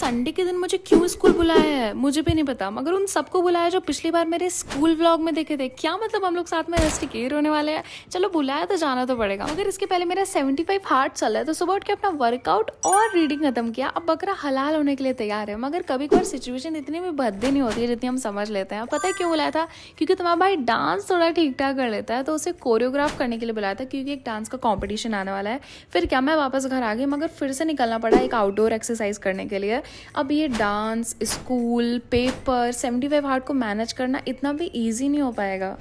Sunday के दिन मुझे क्यों स्कूल बुलाया है मुझे भी नहीं पता मगर उन सबको बुलाया जो पिछली बार मेरे स्कूल व्लॉग में देखे थे क्या मतलब हम लोग साथ में रेस्ट रेस्टिकेट होने वाले हैं चलो बुलाया तो जाना तो पड़ेगा मगर इसके पहले मेरा सेवेंटी फाइव हार्ट चल रहा है तो सुबह उठ के अपना वर्कआउट और रीडिंग खत्म किया अब बकरा हलाल होने के लिए तैयार है मगर कभी कभार सिचुएशन इतनी भी भद्दी नहीं होती है जितनी हम समझ लेते हैं पता है क्यों बुलाया था क्योंकि तुम्हारा भाई डांस थोड़ा ठीक ठाक कर लेता है तो उसे कोरियोग्राफ करने के लिए बुलाया था क्योंकि एक डांस का कॉम्पिटिशन आने वाला है फिर क्या मैं वापस घर आ गई मगर फिर से निकलना पड़ा एक आउटडोर एक्सरसाइज करने के लिए अब ये dance school paper seventy five heart को मैनेज करना इतना भी ईजी नहीं हो पाएगा